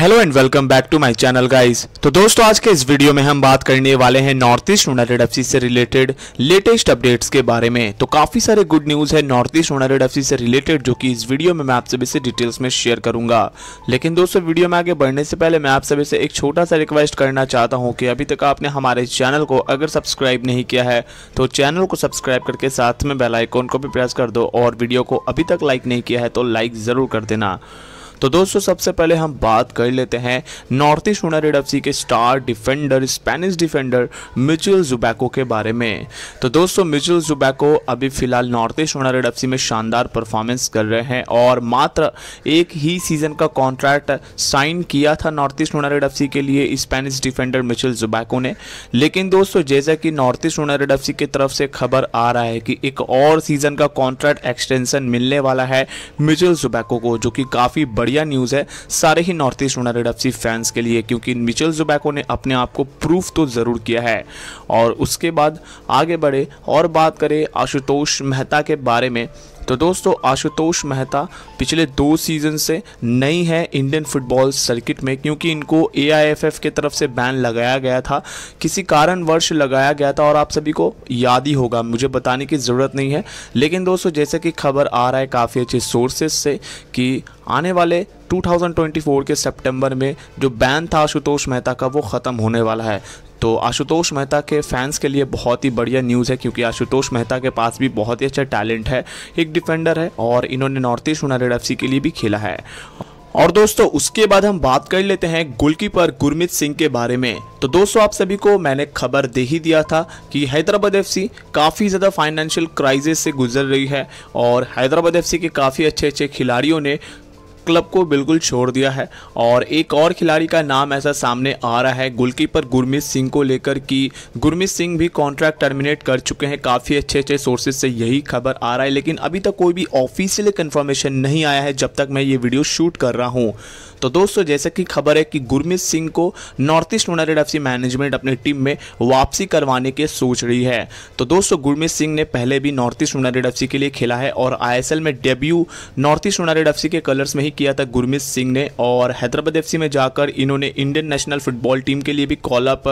hello and welcome back to my channel guys तो दोस्तों आज के इस वीडियो में हम बात करने वाले हैं नॉर्थ ईस्ट यूनाइटेड एफसी से रिलेटेड लेटेस्ट अपडेट्स के बारे में तो काफी सारे गुड न्यूज़ है नॉर्थ ईस्ट यूनाइटेड एफसी से रिलेटेड जो कि इस वीडियो में मैं आप सभी से डिटेल्स में शेयर करूंगा लेकिन दोस्तों वीडियो में आगे बढ़ने से पहले मैं आप सभी से एक छोटा सा रिक्वेस्ट करना चाहता हूँ कि अभी तक आपने हमारे चैनल को अगर सब्सक्राइब नहीं किया है तो चैनल को सब्सक्राइब करके साथ में बेलाइकॉन को भी प्रेस कर दो और वीडियो को अभी तक लाइक नहीं किया है तो लाइक ज़रूर कर देना तो दोस्तों सबसे पहले हम बात कर लेते हैं नॉर्थ ईस्ट हुनर एफ के star defender Spanish defender Miguel Zabaco के बारे में तो दोस्तों म्यूचुअल जुबैको अभी फिलहाल नॉर्थ ईस्ट हुनर एफ में शानदार परफॉर्मेंस कर रहे हैं और मात्र एक ही सीजन का कॉन्ट्रैक्ट साइन किया था नॉर्थ ईस्ट हुनर एफ के लिए स्पेनिश डिफेंडर म्यूचुअल जुबैको ने लेकिन दोस्तों जैसा कि नॉर्थ ईस्ट हुनर एफ की तरफ से खबर आ रहा है कि एक और सीजन का कॉन्ट्रैक्ट एक्सटेंशन मिलने वाला है म्यूचुअल जुबैको को जो कि काफ़ी बड़ी बढ़िया न्यूज़ है सारे ही North East United F fans के लिए क्योंकि मिचल जुबैको ने अपने आप को प्रूफ तो ज़रूर किया है और उसके बाद आगे बढ़े और बात करें आशुतोष मेहता के बारे में तो दोस्तों आशुतोष मेहता पिछले दो सीज़न से नई है इंडियन फुटबॉल सर्किट में क्योंकि इनको ए के तरफ से बैन लगाया गया था किसी वर्ष लगाया गया था और आप सभी को याद ही होगा मुझे बताने की ज़रूरत नहीं है लेकिन दोस्तों जैसे कि खबर आ रहा है काफ़ी अच्छे सोर्सेज से कि आने वाले 2024 के सितंबर में जो बैन था आशुतोष मेहता का वो ख़त्म होने वाला है तो आशुतोष मेहता के फैंस के लिए बहुत ही बढ़िया न्यूज़ है क्योंकि आशुतोष मेहता के पास भी बहुत ही अच्छा टैलेंट है एक डिफेंडर है और इन्होंने नॉर्थ ईस्ट यूनाइटेड एफ के लिए भी खेला है और दोस्तों उसके बाद हम बात कर लेते हैं गोलकीपर गुरमीत सिंह के बारे में तो दोस्तों आप सभी को मैंने खबर दे ही दिया था कि हैदराबाद एफसी काफ़ी ज़्यादा फाइनेंशियल क्राइसिस से गुजर रही है और हैदराबाद एफसी के काफ़ी अच्छे अच्छे खिलाड़ियों ने क्लब को बिल्कुल छोड़ दिया है और एक और खिलाड़ी का नाम ऐसा सामने आ रहा है गोलकीपर गुरमीत सिंह को लेकर कि गुरमीत सिंह भी कॉन्ट्रैक्ट टर्मिनेट कर चुके हैं काफ़ी अच्छे अच्छे सोर्सेज से यही खबर आ रहा है लेकिन अभी तक कोई भी ऑफिशियल कन्फर्मेशन नहीं आया है जब तक मैं ये वीडियो शूट कर रहा हूँ तो दोस्तों जैसे कि खबर है कि गुरमीत सिंह को North East United F management अपनी टीम में वापसी करवाने के सोच रही है तो दोस्तों गुरमीत सिंह ने पहले भी नॉर्थ ईस्ट यूनाइटेड एफ के लिए खेला है और आई में debut North East United F के कलर्स में ही नहीं किया था गुरमीत सिंह ने और हैदराबाद एफ में जाकर इन्होंने इंडियन नेशनल फुटबॉल टीम के लिए भी कॉल अप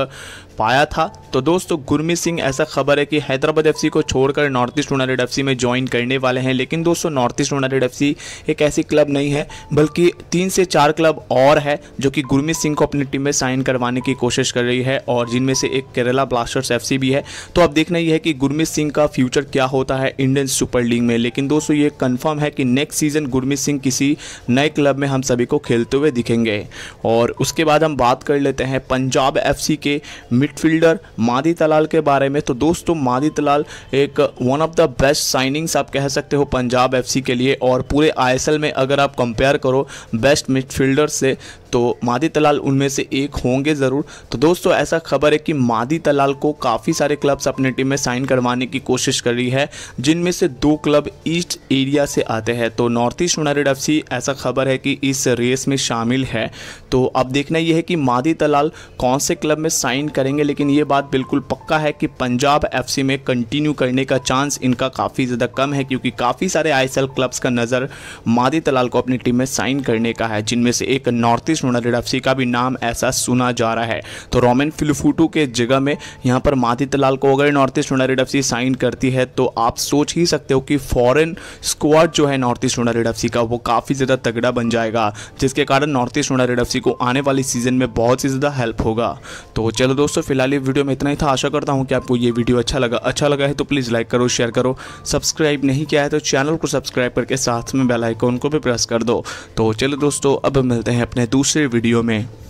पाया था तो दोस्तों गुरमीत सिंह ऐसा खबर है कि हैदराबाद एफ को छोड़कर नॉर्थ ईस्ट यूनाइटेड एफ में ज्वाइन करने वाले हैं लेकिन दोस्तों नॉर्थ ईस्ट यूनाइटेड एफ एक ऐसी क्लब नहीं है बल्कि तीन से चार क्लब और है जो कि गुरमीत सिंह को अपनी टीम में साइन करवाने की कोशिश कर रही है और जिनमें से एक केरला ब्लास्टर्स एफ भी है तो अब देखना यह है कि गुरमीत सिंह का फ्यूचर क्या होता है इंडियन सुपर लीग में लेकिन दोस्तों ये कन्फर्म है कि नेक्स्ट सीजन गुरमीत सिंह किसी नए क्लब में हम सभी को खेलते हुए दिखेंगे और उसके बाद हम बात कर लेते हैं पंजाब एफसी के मिडफील्डर मादी तलाल के बारे में तो दोस्तों मादी तलाल एक one of the best signings आप कह सकते हो पंजाब एफसी के लिए और पूरे आईएसएल में अगर आप कंपेयर करो बेस्ट मिडफील्डर से तो मादी तलाल उनमें से एक होंगे ज़रूर तो दोस्तों ऐसा खबर है कि मादी तलाल को काफ़ी सारे क्लब्स अपने टीम में साइन करवाने की कोशिश कर रही है जिनमें से दो क्लब ईस्ट एरिया से आते हैं तो नॉर्थ ईस्ट यूनाइटेड एफ ऐसा खबर है कि इस रेस में शामिल है तो अब देखना यह है कि मादी तलाल कौन से क्लब में साइन करेंगे लेकिन ये बात बिल्कुल पक्का है कि पंजाब एफ में कंटिन्यू करने का चांस इनका काफ़ी ज़्यादा कम है क्योंकि काफ़ी सारे आई क्लब्स का नज़र मादी तलाल को अपनी टीम में साइन करने का है जिनमें से एक नॉर्थ ईस्ट इस मुनादिर एफ का भी नाम ऐसा सुना जा रहा है तो रोमन फिलफूटू के जगह में यहाँ पर माती लाल को अगर North East United F sign करती है तो आप सोच ही सकते हो कि फॉरन स्क्वाड जो है नॉर्थ ईस्ट यूनाइटेड एफ का वो काफ़ी ज़्यादा तगड़ा बन जाएगा जिसके कारण नॉर्थ ईस्ट यूनाइटेड एफ को आने वाली सीजन में बहुत ही ज़्यादा हेल्प होगा तो चलो दोस्तों फिलहाल ये वीडियो में इतना ही था आशा करता हूँ कि आपको ये वीडियो अच्छा लगा अच्छा लगा है तो प्लीज़ लाइक करो शेयर करो सब्सक्राइब नहीं किया है तो चैनल को सब्सक्राइब करके साथ में बेल आइकॉन को भी प्रेस कर दो तो चलो दोस्तों अब मिलते हैं अपने दूसरे दूसरे वीडियो में